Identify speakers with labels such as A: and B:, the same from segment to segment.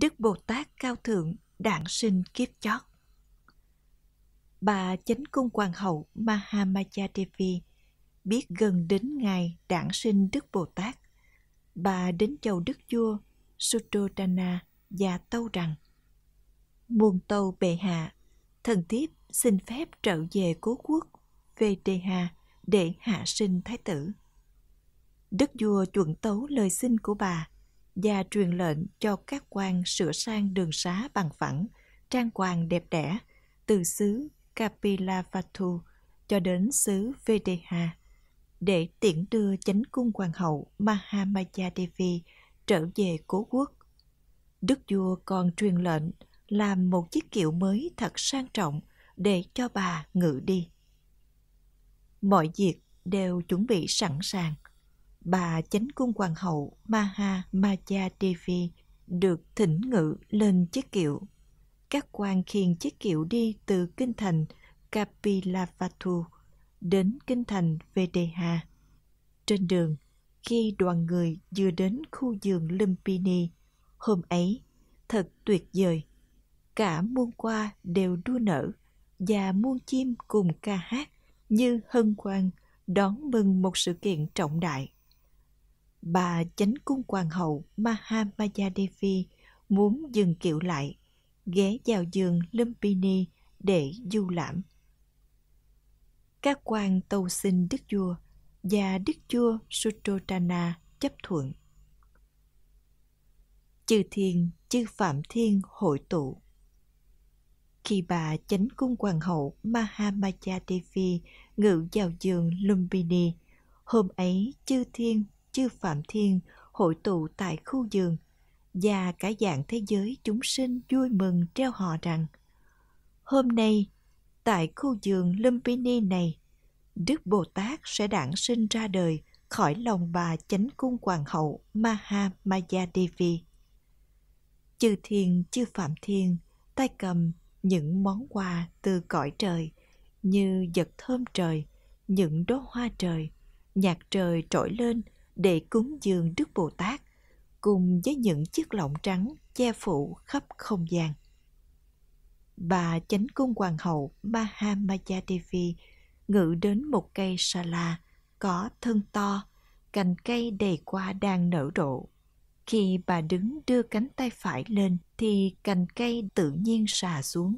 A: Đức Bồ Tát Cao Thượng đản sinh kiếp chót. Bà chánh cung hoàng hậu Mahamaya Devi biết gần đến ngày đản sinh Đức Bồ Tát. Bà đến chầu Đức Vua Suddhodana và tâu rằng Muôn tâu bệ hạ, thần thiếp xin phép trở về cố quốc Đề Hà để hạ sinh thái tử. Đức vua chuẩn tấu lời xin của bà, và truyền lệnh cho các quan sửa sang đường xá bằng phẳng, trang hoàng đẹp đẽ từ xứ Kapilavatthu cho đến xứ Vedeha để tiễn đưa chánh cung hoàng hậu Mahamaya Devi trở về cố quốc. Đức vua còn truyền lệnh làm một chiếc kiệu mới thật sang trọng để cho bà ngự đi. Mọi việc đều chuẩn bị sẵn sàng – bà chánh cung hoàng hậu Maha Maja Devi được thỉnh ngự lên chiếc kiệu. Các quan khiêng chiếc kiệu đi từ kinh thành Kapilavatthu đến kinh thành Vedeha. Trên đường, khi đoàn người vừa đến khu vườn Lumpini, hôm ấy thật tuyệt vời. Cả muôn hoa đều đua nở và muôn chim cùng ca hát như hân hoan đón mừng một sự kiện trọng đại bà chánh cung hoàng hậu Mahamaya Devi muốn dừng kiệu lại, ghé vào giường Lumpini để du lãm. Các quan tâu xin đức vua và đức vua Sutrotana chấp thuận. Chư thiên, chư phạm thiên hội tụ. Khi bà chánh cung hoàng hậu Mahamaya Devi ngự vào giường Lumbini, hôm ấy chư thiên chư Phạm Thiên hội tụ tại khu giường và cả dạng thế giới chúng sinh vui mừng treo họ rằng hôm nay tại khu giường Lumpini này Đức Bồ Tát sẽ đản sinh ra đời khỏi lòng bà chánh cung hoàng hậu Maha Maya Devi. Chư thiên chư phạm thiên tay cầm những món quà từ cõi trời như vật thơm trời, những đóa hoa trời, nhạc trời trỗi lên để cúng dường Đức Bồ Tát cùng với những chiếc lọng trắng che phủ khắp không gian. Bà chánh cung hoàng hậu Mahamaya Devi ngự đến một cây sala có thân to, cành cây đầy qua đang nở rộ. Khi bà đứng đưa cánh tay phải lên thì cành cây tự nhiên xà xuống.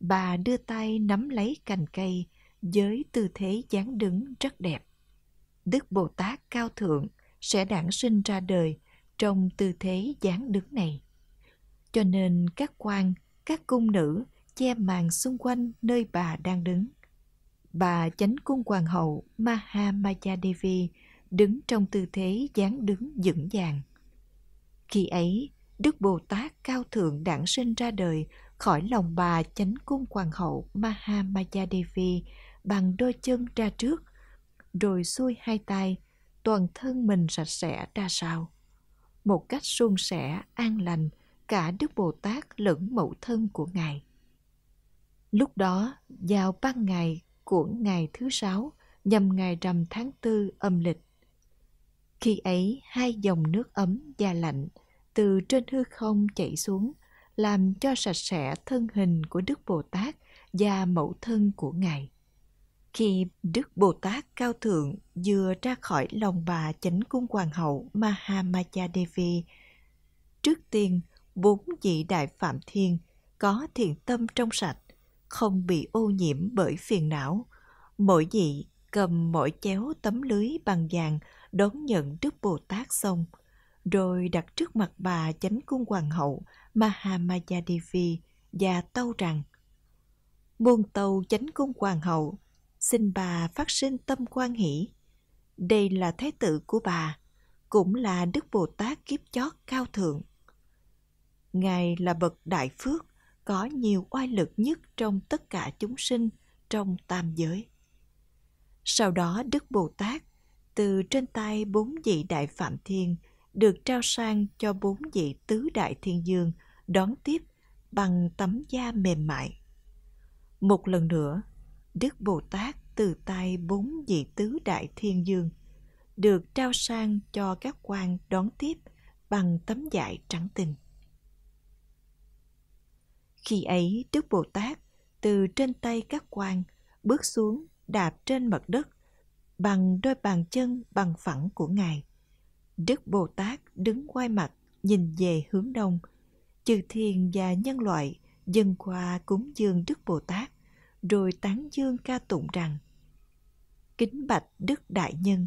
A: Bà đưa tay nắm lấy cành cây với tư thế dáng đứng rất đẹp Đức Bồ Tát cao thượng sẽ đản sinh ra đời trong tư thế dáng đứng này. Cho nên các quan, các cung nữ che màn xung quanh nơi bà đang đứng. Bà chánh cung hoàng hậu Mahamaya Devi đứng trong tư thế dáng đứng vững vàng. Khi ấy, Đức Bồ Tát cao thượng đản sinh ra đời khỏi lòng bà chánh cung hoàng hậu Mahamaya Devi bằng đôi chân ra trước rồi xuôi hai tay, toàn thân mình sạch sẽ ra sao. Một cách suôn sẻ, an lành, cả Đức Bồ Tát lẫn mẫu thân của Ngài. Lúc đó, vào ban ngày của ngày thứ sáu, nhằm ngày rằm tháng tư âm lịch. Khi ấy, hai dòng nước ấm và lạnh từ trên hư không chảy xuống, làm cho sạch sẽ thân hình của Đức Bồ Tát và mẫu thân của Ngài. Khi Đức Bồ Tát Cao Thượng vừa ra khỏi lòng bà chánh cung hoàng hậu Mahamaya Devi, trước tiên bốn vị đại phạm thiên có thiện tâm trong sạch, không bị ô nhiễm bởi phiền não. Mỗi vị cầm mỗi chéo tấm lưới bằng vàng đón nhận Đức Bồ Tát xong, rồi đặt trước mặt bà chánh cung hoàng hậu Mahamaya Devi và tâu rằng Môn tàu chánh cung hoàng hậu xin bà phát sinh tâm quan hỷ. Đây là thế tự của bà, cũng là Đức Bồ Tát kiếp chót cao thượng. Ngài là bậc đại phước, có nhiều oai lực nhất trong tất cả chúng sinh trong tam giới. Sau đó Đức Bồ Tát từ trên tay bốn vị đại phạm thiên được trao sang cho bốn vị tứ đại thiên dương đón tiếp bằng tấm da mềm mại. Một lần nữa, Đức Bồ Tát từ tay bốn vị tứ đại thiên dương được trao sang cho các quan đón tiếp bằng tấm vải trắng tinh. Khi ấy, Đức Bồ Tát từ trên tay các quan bước xuống đạp trên mặt đất bằng đôi bàn chân bằng phẳng của Ngài. Đức Bồ Tát đứng quay mặt nhìn về hướng đông. Chư thiên và nhân loại dần qua cúng dường Đức Bồ Tát rồi tán dương ca tụng rằng Kính bạch Đức Đại Nhân,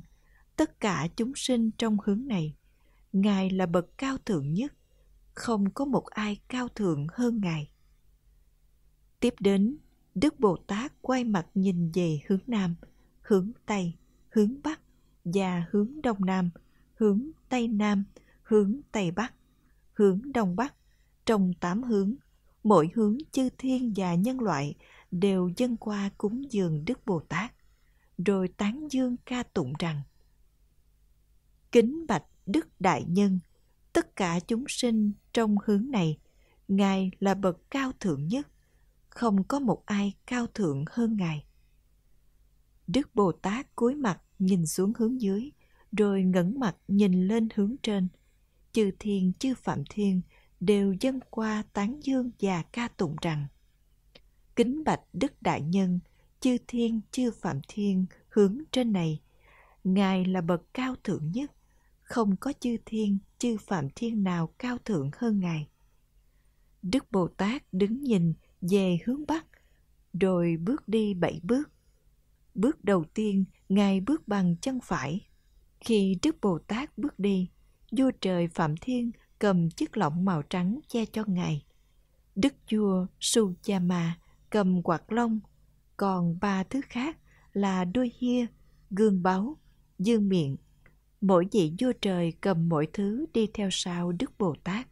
A: tất cả chúng sinh trong hướng này, Ngài là bậc cao thượng nhất, không có một ai cao thượng hơn Ngài. Tiếp đến, Đức Bồ Tát quay mặt nhìn về hướng Nam, hướng Tây, hướng Bắc và hướng Đông Nam, hướng Tây Nam, hướng Tây Bắc, hướng Đông Bắc, trong tám hướng mỗi hướng chư thiên và nhân loại đều dâng qua cúng dường Đức Bồ Tát, rồi tán dương ca tụng rằng Kính bạch Đức Đại Nhân, tất cả chúng sinh trong hướng này, Ngài là bậc cao thượng nhất, không có một ai cao thượng hơn Ngài. Đức Bồ Tát cúi mặt nhìn xuống hướng dưới, rồi ngẩng mặt nhìn lên hướng trên. Chư thiên chư phạm thiên đều dâng qua tán dương và ca tụng rằng Kính bạch Đức Đại Nhân, chư thiên chư phạm thiên hướng trên này. Ngài là bậc cao thượng nhất, không có chư thiên chư phạm thiên nào cao thượng hơn Ngài. Đức Bồ Tát đứng nhìn về hướng Bắc, rồi bước đi bảy bước. Bước đầu tiên, Ngài bước bằng chân phải. Khi Đức Bồ Tát bước đi, vua trời Phạm Thiên cầm chiếc lọng màu trắng che cho ngài. Đức vua Sujama cầm quạt lông, còn ba thứ khác là đuôi hia, gương báu, dương miệng. Mỗi vị vua trời cầm mỗi thứ đi theo sau Đức Bồ Tát.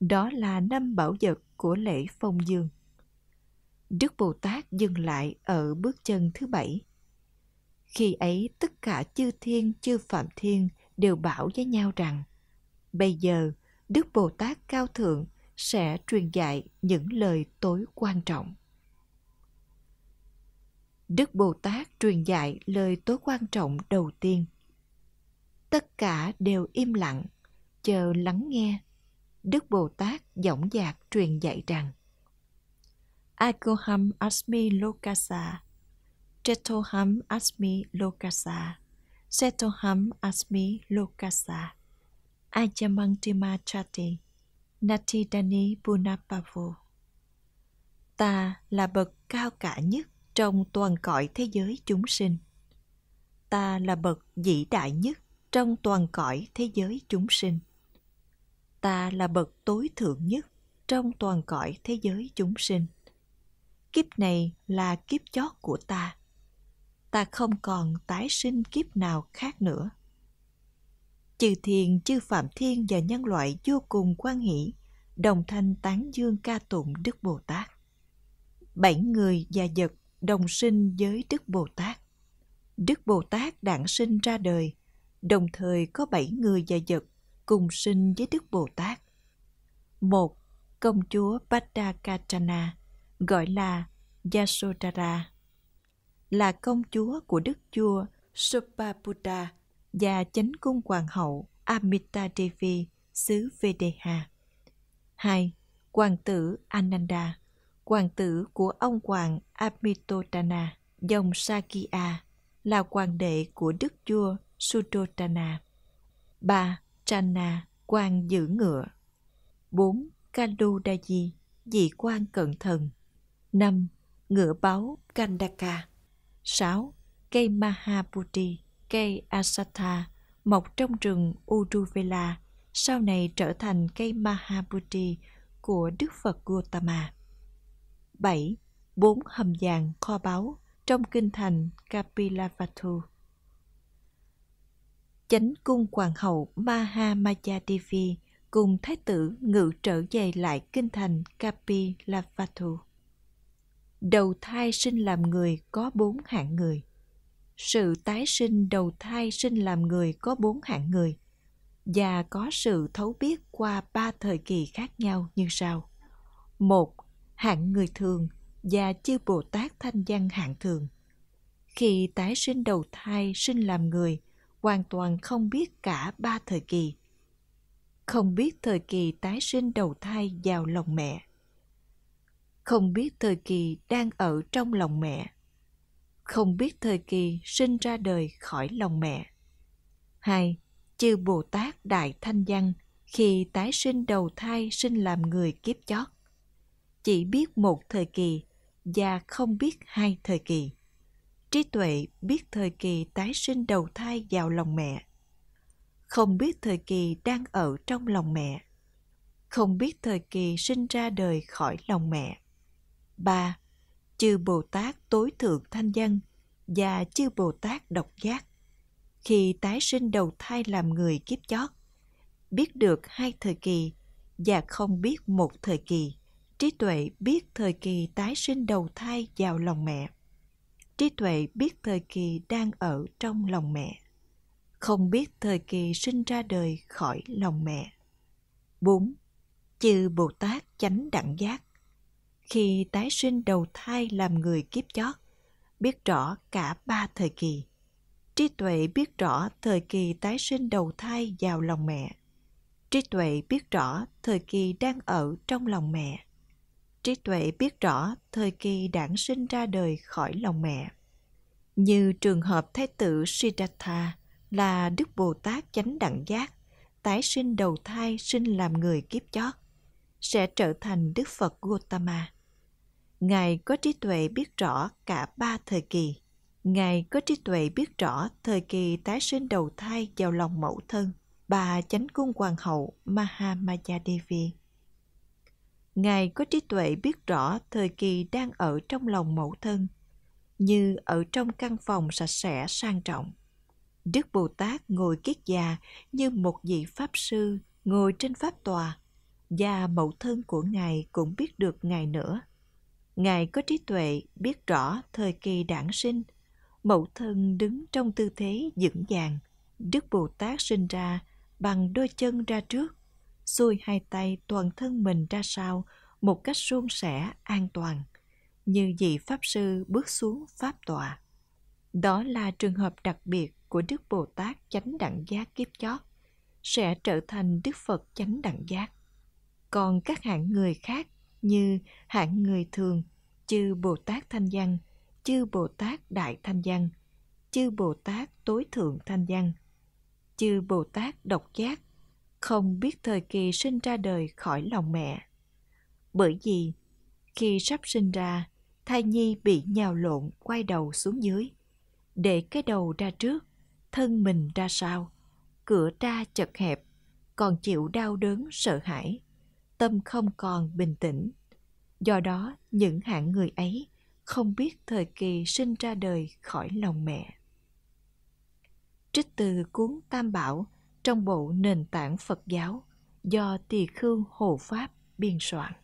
A: Đó là năm bảo vật của lễ phong dương. Đức Bồ Tát dừng lại ở bước chân thứ bảy. Khi ấy tất cả chư thiên chư phạm thiên đều bảo với nhau rằng bây giờ Đức Bồ Tát Cao Thượng sẽ truyền dạy những lời tối quan trọng. Đức Bồ Tát truyền dạy lời tối quan trọng đầu tiên. Tất cả đều im lặng, chờ lắng nghe. Đức Bồ Tát dõng dạc truyền dạy rằng Agoham asmi lokasa, Chetoham asmi lokasa, Setoham asmi lokasa. Ajamang Dima Chati Nati Dani Bunapavo Ta là bậc cao cả nhất trong toàn cõi thế giới chúng sinh. Ta là bậc vĩ đại nhất trong toàn cõi thế giới chúng sinh. Ta là bậc tối thượng nhất trong toàn cõi thế giới chúng sinh. Kiếp này là kiếp chót của ta. Ta không còn tái sinh kiếp nào khác nữa chư thiên chư phạm thiên và nhân loại vô cùng quan hỷ đồng thanh tán dương ca tụng đức bồ tát bảy người và vật đồng sinh với đức bồ tát đức bồ tát đản sinh ra đời đồng thời có bảy người và vật cùng sinh với đức bồ tát một công chúa Padakachana gọi là Yasodhara là công chúa của đức vua Subhaputta và chánh cung hoàng hậu Amita Devi xứ Vedeha. 2. Hoàng tử Ananda, hoàng tử của ông hoàng Amitodana dòng Sakya, là hoàng đệ của đức vua Suddhodana. 3. Channa, quan giữ ngựa. 4. Kandudaji, vị quan cận thần. 5. Ngựa báo Kandaka. 6. Cây Mahaputi Cây Asatha mọc trong rừng Uruvela, sau này trở thành cây Mahabodhi của Đức Phật Gautama. 7. Bốn hầm vàng kho báu trong kinh thành Kapilavatthu. Chánh cung hoàng hậu Mahamaya Devi cùng thái tử ngự trở về lại kinh thành Kapilavatthu. Đầu thai sinh làm người có bốn hạng người sự tái sinh đầu thai sinh làm người có bốn hạng người và có sự thấu biết qua ba thời kỳ khác nhau như sau. Một, hạng người thường và chư Bồ Tát Thanh Văn hạng thường. Khi tái sinh đầu thai sinh làm người, hoàn toàn không biết cả ba thời kỳ. Không biết thời kỳ tái sinh đầu thai vào lòng mẹ. Không biết thời kỳ đang ở trong lòng mẹ không biết thời kỳ sinh ra đời khỏi lòng mẹ. 2. Chư Bồ Tát Đại Thanh Văn khi tái sinh đầu thai sinh làm người kiếp chót. Chỉ biết một thời kỳ và không biết hai thời kỳ. Trí tuệ biết thời kỳ tái sinh đầu thai vào lòng mẹ. Không biết thời kỳ đang ở trong lòng mẹ. Không biết thời kỳ sinh ra đời khỏi lòng mẹ. 3 chư Bồ Tát tối thượng thanh văn và chư Bồ Tát độc giác. Khi tái sinh đầu thai làm người kiếp chót, biết được hai thời kỳ và không biết một thời kỳ. Trí tuệ biết thời kỳ tái sinh đầu thai vào lòng mẹ. Trí tuệ biết thời kỳ đang ở trong lòng mẹ. Không biết thời kỳ sinh ra đời khỏi lòng mẹ. 4. Chư Bồ Tát chánh đẳng giác khi tái sinh đầu thai làm người kiếp chót, biết rõ cả ba thời kỳ. Trí tuệ biết rõ thời kỳ tái sinh đầu thai vào lòng mẹ. Trí tuệ biết rõ thời kỳ đang ở trong lòng mẹ. Trí tuệ biết rõ thời kỳ đản sinh ra đời khỏi lòng mẹ. Như trường hợp Thái tử Siddhartha là Đức Bồ Tát chánh đẳng giác, tái sinh đầu thai sinh làm người kiếp chót, sẽ trở thành Đức Phật Gautama. Ngài có trí tuệ biết rõ cả ba thời kỳ. Ngài có trí tuệ biết rõ thời kỳ tái sinh đầu thai vào lòng mẫu thân, bà chánh cung hoàng hậu Mahamaya Devi. Ngài có trí tuệ biết rõ thời kỳ đang ở trong lòng mẫu thân, như ở trong căn phòng sạch sẽ sang trọng. Đức Bồ Tát ngồi kiết già như một vị Pháp Sư ngồi trên Pháp Tòa, và mẫu thân của Ngài cũng biết được Ngài nữa. Ngài có trí tuệ biết rõ thời kỳ đản sinh, mẫu thân đứng trong tư thế vững vàng. Đức Bồ Tát sinh ra bằng đôi chân ra trước, xuôi hai tay toàn thân mình ra sau một cách suôn sẻ an toàn, như vị Pháp Sư bước xuống Pháp tọa. Đó là trường hợp đặc biệt của Đức Bồ Tát chánh đẳng giác kiếp chót, sẽ trở thành Đức Phật chánh đẳng giác. Còn các hạng người khác như hạng người thường, chư Bồ Tát Thanh Văn, chư Bồ Tát Đại Thanh Văn, chư Bồ Tát Tối Thượng Thanh Văn, chư Bồ Tát Độc Giác, không biết thời kỳ sinh ra đời khỏi lòng mẹ. Bởi vì, khi sắp sinh ra, thai nhi bị nhào lộn quay đầu xuống dưới, để cái đầu ra trước, thân mình ra sau, cửa ra chật hẹp, còn chịu đau đớn sợ hãi tâm không còn bình tĩnh. Do đó, những hạng người ấy không biết thời kỳ sinh ra đời khỏi lòng mẹ. Trích từ cuốn Tam Bảo trong bộ Nền tảng Phật giáo do Tỳ Khưu Hồ Pháp biên soạn.